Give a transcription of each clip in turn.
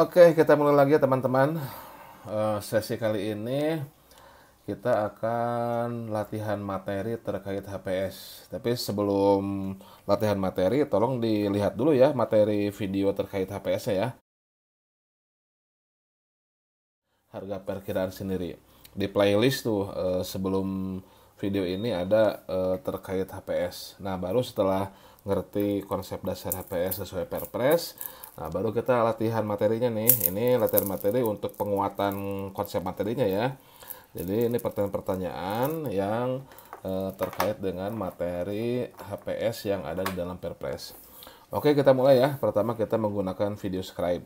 Oke, kita mulai lagi ya teman-teman. Eh, sesi kali ini kita akan latihan materi terkait HPS. Tapi sebelum latihan materi, tolong dilihat dulu ya materi video terkait HPS ya. Harga perkiraan sendiri. Di playlist tuh eh, sebelum video ini ada eh, terkait HPS. Nah, baru setelah ngerti konsep dasar HPS sesuai Perpres, Nah, baru kita latihan materinya nih. Ini latihan materi untuk penguatan konsep materinya ya. Jadi ini pertanyaan-pertanyaan yang eh, terkait dengan materi HPS yang ada di dalam Perpres. Oke, kita mulai ya. Pertama kita menggunakan video scribe.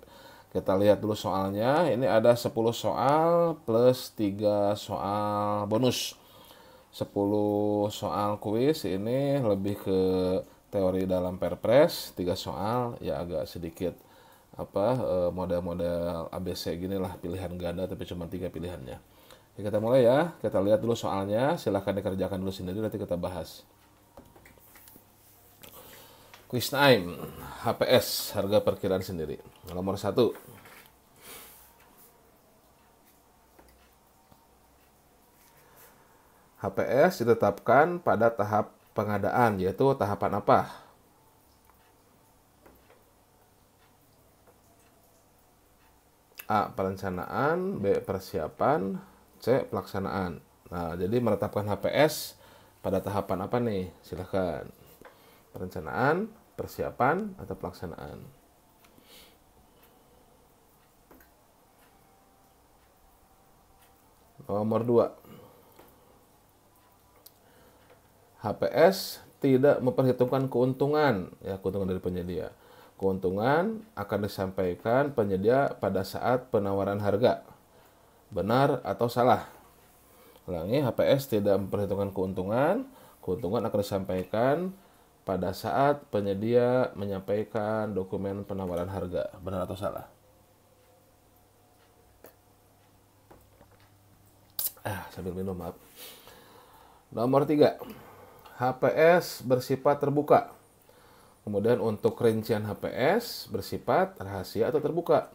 Kita lihat dulu soalnya. Ini ada 10 soal plus 3 soal bonus. 10 soal kuis ini lebih ke teori dalam perpres tiga soal ya agak sedikit apa eh, model-model ABC gini lah pilihan ganda tapi cuma tiga pilihannya. Ya, kita mulai ya, kita lihat dulu soalnya, silahkan dikerjakan dulu sendiri nanti kita bahas. Quiz time, HPS, harga perkiraan sendiri. Nomor satu, HPS ditetapkan pada tahap pengadaan, yaitu tahapan apa? A. Perencanaan B. Persiapan C. Pelaksanaan Nah, jadi menetapkan HPS pada tahapan apa nih? Silahkan Perencanaan, persiapan, atau pelaksanaan Nomor 2 HPS tidak memperhitungkan keuntungan ya keuntungan dari penyedia. Keuntungan akan disampaikan penyedia pada saat penawaran harga. Benar atau salah? Ulangi, HPS tidak memperhitungkan keuntungan. Keuntungan akan disampaikan pada saat penyedia menyampaikan dokumen penawaran harga. Benar atau salah? Ah, sambil minum, maaf. Nomor tiga HPS bersifat terbuka. Kemudian untuk rincian HPS bersifat rahasia atau terbuka.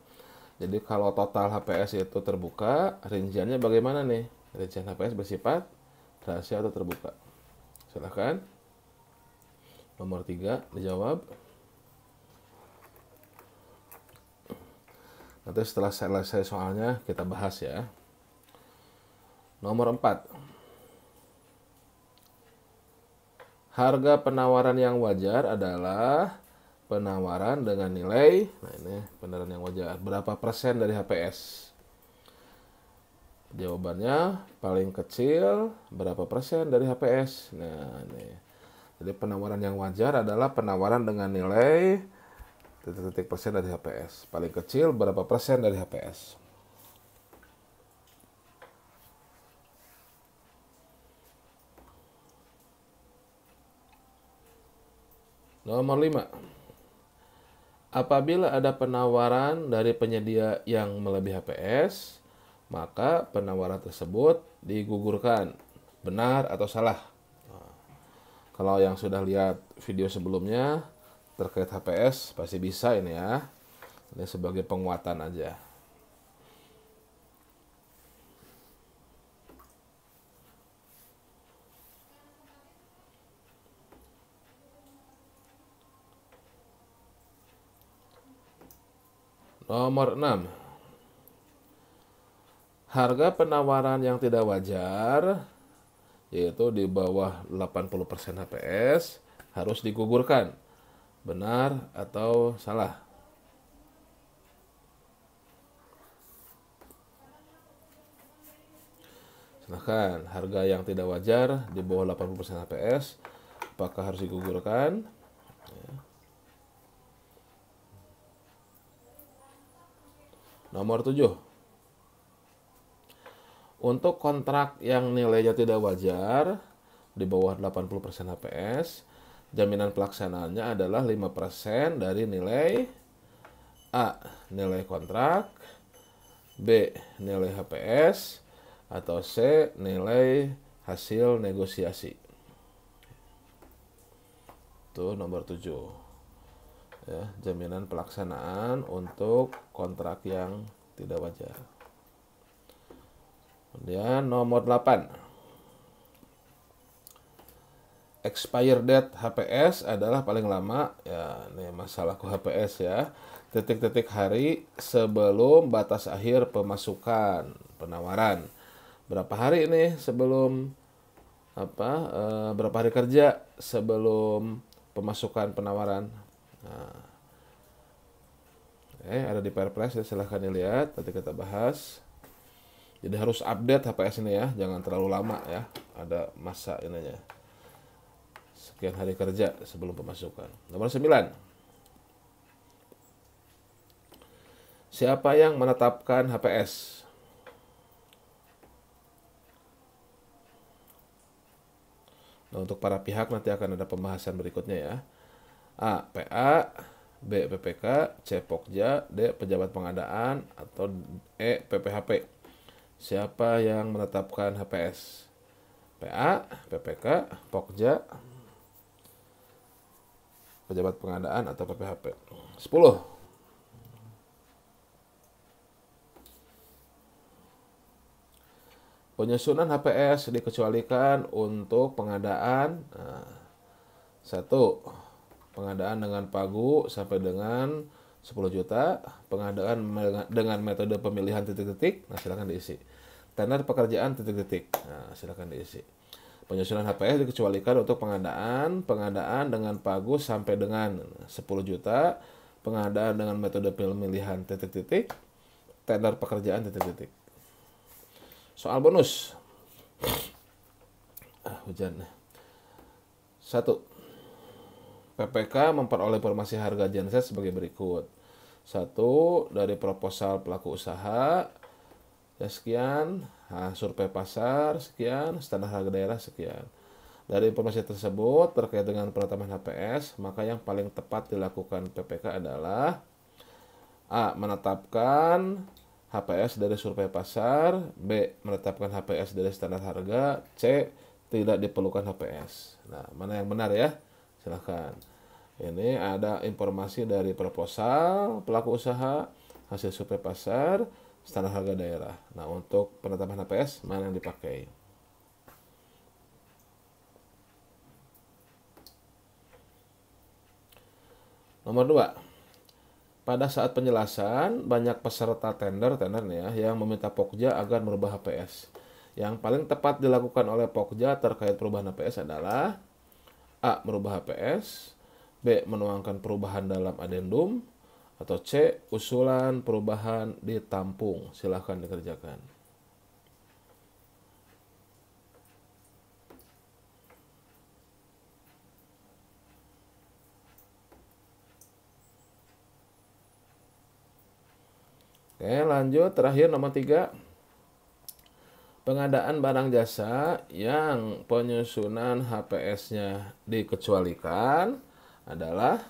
Jadi kalau total HPS itu terbuka, rinciannya bagaimana nih? Rincian HPS bersifat rahasia atau terbuka. Silahkan. Nomor 3 dijawab. Nanti setelah selesai soalnya kita bahas ya. Nomor 4. Harga penawaran yang wajar adalah penawaran dengan nilai, nah ini penawaran yang wajar, berapa persen dari HPS? Jawabannya paling kecil berapa persen dari HPS? Nah, ini. Jadi penawaran yang wajar adalah penawaran dengan nilai titik-titik persen dari HPS. Paling kecil berapa persen dari HPS? Nomor 5. Apabila ada penawaran dari penyedia yang melebihi HPS, maka penawaran tersebut digugurkan. Benar atau salah? kalau yang sudah lihat video sebelumnya terkait HPS pasti bisa ini ya. Ini sebagai penguatan aja. Nomor 6. Harga penawaran yang tidak wajar yaitu di bawah 80% HPS harus digugurkan. Benar atau salah? Silahkan, harga yang tidak wajar di bawah 80% HPS apakah harus digugurkan? Nomor 7. Untuk kontrak yang nilainya tidak wajar di bawah 80% HPS, jaminan pelaksanaannya adalah 5% dari nilai A. Nilai kontrak B. Nilai HPS atau C. Nilai hasil negosiasi. Itu nomor 7 ya, jaminan pelaksanaan untuk kontrak yang tidak wajar. Kemudian nomor 8. Expire date HPS adalah paling lama ya ini masalahku HPS ya. Titik-titik hari sebelum batas akhir pemasukan penawaran. Berapa hari ini sebelum apa e, berapa hari kerja sebelum pemasukan penawaran Nah. Eh, ada di Perpres ya, silahkan dilihat, nanti kita bahas. Jadi harus update HPS ini ya, jangan terlalu lama ya. Ada masa ininya. Sekian hari kerja sebelum pemasukan. Nomor 9. Siapa yang menetapkan HPS? Nah, untuk para pihak nanti akan ada pembahasan berikutnya ya. A. PA B. PPK C. Pokja D. Pejabat Pengadaan atau E. PPHP Siapa yang menetapkan HPS? PA, PPK, Pokja, Pejabat Pengadaan atau PPHP 10. Penyusunan HPS dikecualikan untuk pengadaan. Nah, satu, pengadaan dengan pagu sampai dengan 10 juta, pengadaan dengan metode pemilihan titik-titik, nah silakan diisi. Tender pekerjaan titik-titik, nah silakan diisi. Penyusunan HPS dikecualikan untuk pengadaan, pengadaan dengan pagu sampai dengan 10 juta, pengadaan dengan metode pemilihan titik-titik, tender pekerjaan titik-titik. Soal bonus. Ah, hujan. Satu, PPK memperoleh informasi harga genset sebagai berikut. Satu, dari proposal pelaku usaha, ya sekian. Nah, survei pasar, sekian. Standar harga daerah, sekian. Dari informasi tersebut terkait dengan penetapan HPS, maka yang paling tepat dilakukan PPK adalah A. Menetapkan HPS dari survei pasar, B. Menetapkan HPS dari standar harga, C. Tidak diperlukan HPS. Nah, mana yang benar ya? Silahkan. Ini ada informasi dari proposal pelaku usaha, hasil survei pasar, standar harga daerah. Nah, untuk penetapan HPS mana yang dipakai? Nomor 2. Pada saat penjelasan, banyak peserta tender tender ya yang meminta Pokja agar merubah HPS. Yang paling tepat dilakukan oleh Pokja terkait perubahan HPS adalah A. Merubah HPS B. Menuangkan perubahan dalam adendum atau C. Usulan perubahan ditampung. Silahkan dikerjakan. Oke, lanjut terakhir nomor tiga pengadaan barang jasa yang penyusunan HPS-nya dikecualikan adalah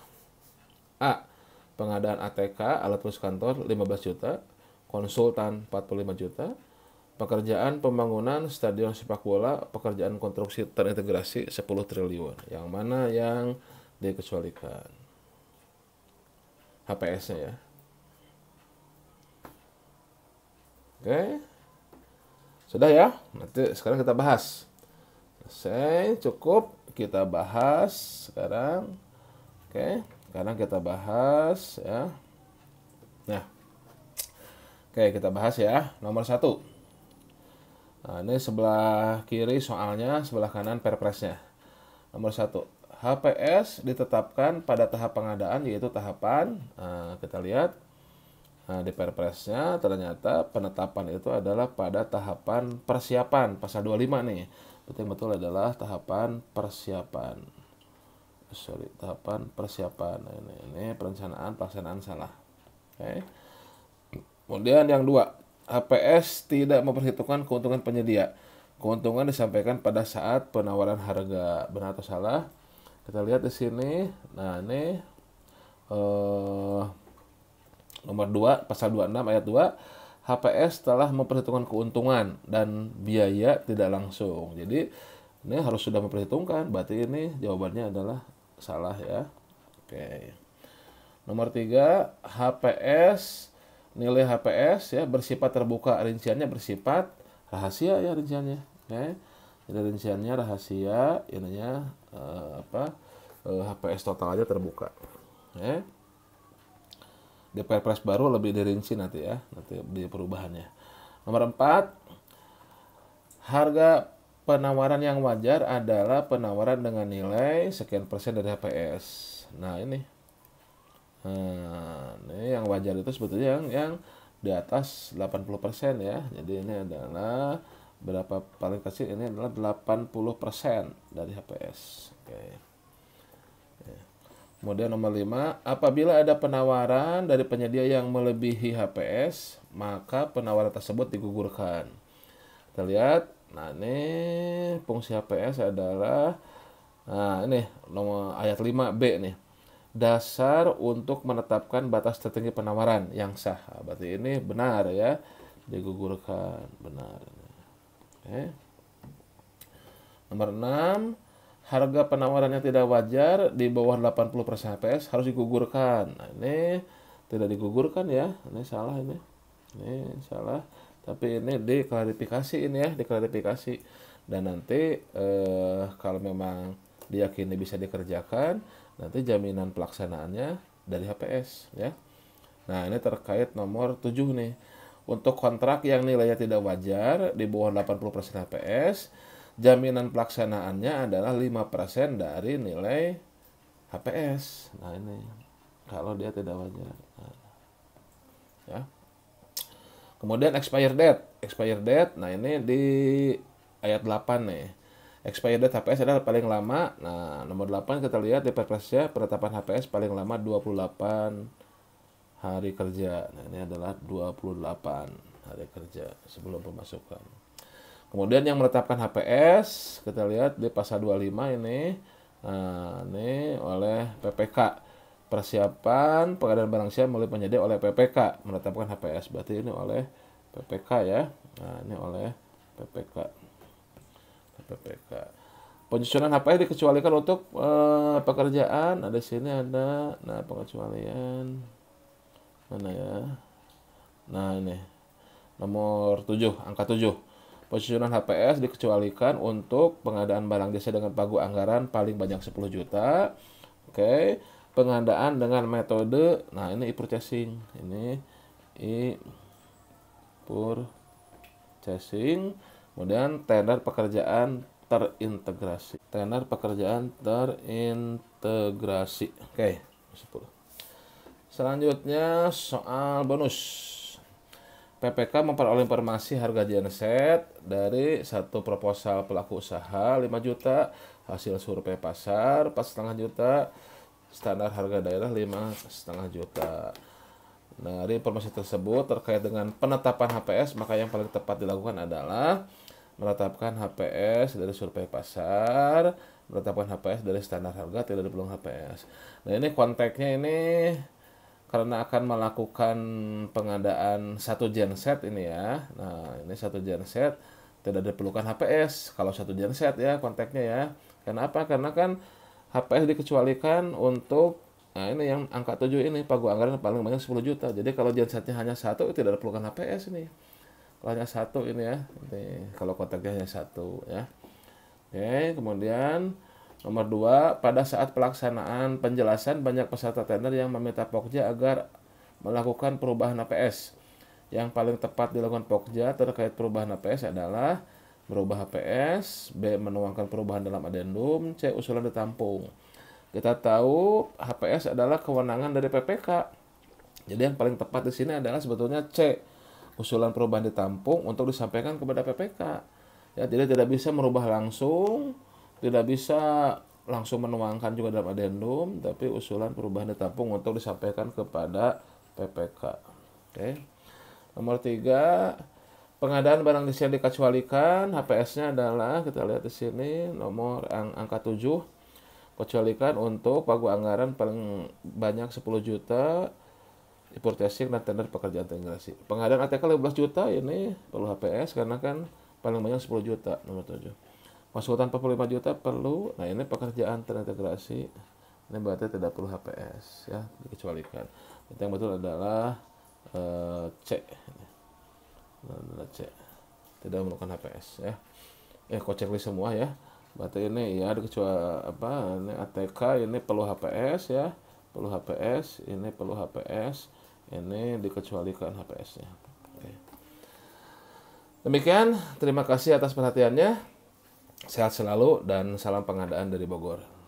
A. Pengadaan ATK alat tulis kantor 15 juta, konsultan 45 juta, pekerjaan pembangunan stadion sepak bola, pekerjaan konstruksi terintegrasi 10 triliun. Yang mana yang dikecualikan? HPS-nya ya. Oke. Sudah ya. Nanti sekarang kita bahas. Selesai, cukup kita bahas sekarang Oke, sekarang kita bahas ya. Nah, oke kita bahas ya nomor satu. Nah, ini sebelah kiri soalnya, sebelah kanan perpresnya. Nomor satu, HPS ditetapkan pada tahap pengadaan yaitu tahapan nah, kita lihat nah, di perpresnya ternyata penetapan itu adalah pada tahapan persiapan pasal 25 nih. Betul betul adalah tahapan persiapan sorry tahapan persiapan ini, nah, nah, nah, ini perencanaan pelaksanaan salah oke okay. kemudian yang dua HPS tidak memperhitungkan keuntungan penyedia keuntungan disampaikan pada saat penawaran harga benar atau salah kita lihat di sini nah ini eh, nomor 2 pasal 26 ayat 2 HPS telah memperhitungkan keuntungan dan biaya tidak langsung jadi ini harus sudah memperhitungkan berarti ini jawabannya adalah salah ya. Oke. Nomor 3, HPS, nilai HPS ya bersifat terbuka, rinciannya bersifat rahasia ya rinciannya. Oke. Jadi rinciannya rahasia, ininya eh, apa? Eh, HPS total aja terbuka. Oke. Di Perpres baru lebih dirinci nanti ya, nanti di perubahannya. Nomor 4, harga penawaran yang wajar adalah penawaran dengan nilai sekian persen dari HPS. Nah ini, nah, ini yang wajar itu sebetulnya yang, yang di atas 80 persen ya. Jadi ini adalah berapa paling kecil ini adalah 80 persen dari HPS. Oke. Ya. Kemudian nomor 5, apabila ada penawaran dari penyedia yang melebihi HPS, maka penawaran tersebut digugurkan. Kita lihat Nah, ini fungsi HPS adalah nah ini nomor ayat 5B nih. Dasar untuk menetapkan batas tertinggi penawaran yang sah. Nah, berarti ini benar ya. Digugurkan, benar. Oke. Nomor 6, harga penawaran yang tidak wajar di bawah 80% HPS harus digugurkan. Nah, ini tidak digugurkan ya. Ini salah ini. Ini salah tapi ini diklarifikasi ini ya diklarifikasi dan nanti eh, kalau memang diyakini bisa dikerjakan nanti jaminan pelaksanaannya dari HPS ya nah ini terkait nomor 7 nih untuk kontrak yang nilainya tidak wajar di bawah 80% HPS jaminan pelaksanaannya adalah 5% dari nilai HPS nah ini kalau dia tidak wajar nah, ya Kemudian expired date. Expired date, nah ini di ayat 8 nih. Expired date HPS adalah paling lama. Nah, nomor 8 kita lihat di perpresnya penetapan HPS paling lama 28 hari kerja. Nah, ini adalah 28 hari kerja sebelum pemasukan. Kemudian yang menetapkan HPS, kita lihat di pasal 25 ini. Nah, ini oleh PPK persiapan pengadaan barang siap melalui penyedia oleh PPK menetapkan HPS berarti ini oleh PPK ya nah ini oleh PPK PPK penyesuaian HPS dikecualikan untuk eh, pekerjaan ada sini ada nah pengecualian mana ya nah ini nomor 7 angka 7 Penyesuaian HPS dikecualikan untuk pengadaan barang jasa dengan pagu anggaran paling banyak 10 juta. Oke. Okay pengandaan dengan metode nah ini e-purchasing ini e-purchasing kemudian tender pekerjaan terintegrasi tender pekerjaan terintegrasi oke okay. 10 selanjutnya soal bonus PPK memperoleh informasi harga genset dari satu proposal pelaku usaha 5 juta, hasil survei pasar 4,5 juta, standar harga daerah 5,5 juta. Nah, dari informasi tersebut terkait dengan penetapan HPS, maka yang paling tepat dilakukan adalah menetapkan HPS dari survei pasar, menetapkan HPS dari standar harga, tidak diperlukan HPS. Nah, ini konteksnya ini karena akan melakukan pengadaan satu genset ini ya. Nah, ini satu genset tidak diperlukan HPS kalau satu genset ya konteksnya ya. Karena apa? Karena kan HPS dikecualikan untuk nah ini yang angka 7 ini pagu anggaran paling banyak 10 juta. Jadi kalau gensetnya hanya satu tidak ada pelukan HPS ini. Kalau hanya satu ini ya, ini kalau kotaknya hanya satu ya. Oke, kemudian nomor dua pada saat pelaksanaan penjelasan banyak peserta tender yang meminta Pokja agar melakukan perubahan HPS. Yang paling tepat dilakukan Pokja terkait perubahan HPS adalah merubah HPS, B menuangkan perubahan dalam adendum, C usulan ditampung. Kita tahu HPS adalah kewenangan dari PPK. Jadi yang paling tepat di sini adalah sebetulnya C usulan perubahan ditampung untuk disampaikan kepada PPK. Ya, jadi tidak bisa merubah langsung, tidak bisa langsung menuangkan juga dalam adendum, tapi usulan perubahan ditampung untuk disampaikan kepada PPK. Oke. Nomor 3, pengadaan barang di sini dikecualikan HPS-nya adalah kita lihat di sini nomor ang angka 7 kecualikan untuk pagu anggaran paling banyak 10 juta importasi dan tender pekerjaan integrasi pengadaan ATK 15 juta ini perlu HPS karena kan paling banyak 10 juta nomor 7 konsultan 45 juta perlu nah ini pekerjaan terintegrasi ini berarti tidak perlu HPS ya dikecualikan yang betul adalah uh, C Nah, nah, nah, C tidak melakukan HPS ya eh kau checklist semua ya berarti ini ya ada kecuali apa ini ATK ini perlu HPS ya perlu HPS ini perlu HPS ini dikecualikan HPS-nya Oke. demikian terima kasih atas perhatiannya sehat selalu dan salam pengadaan dari Bogor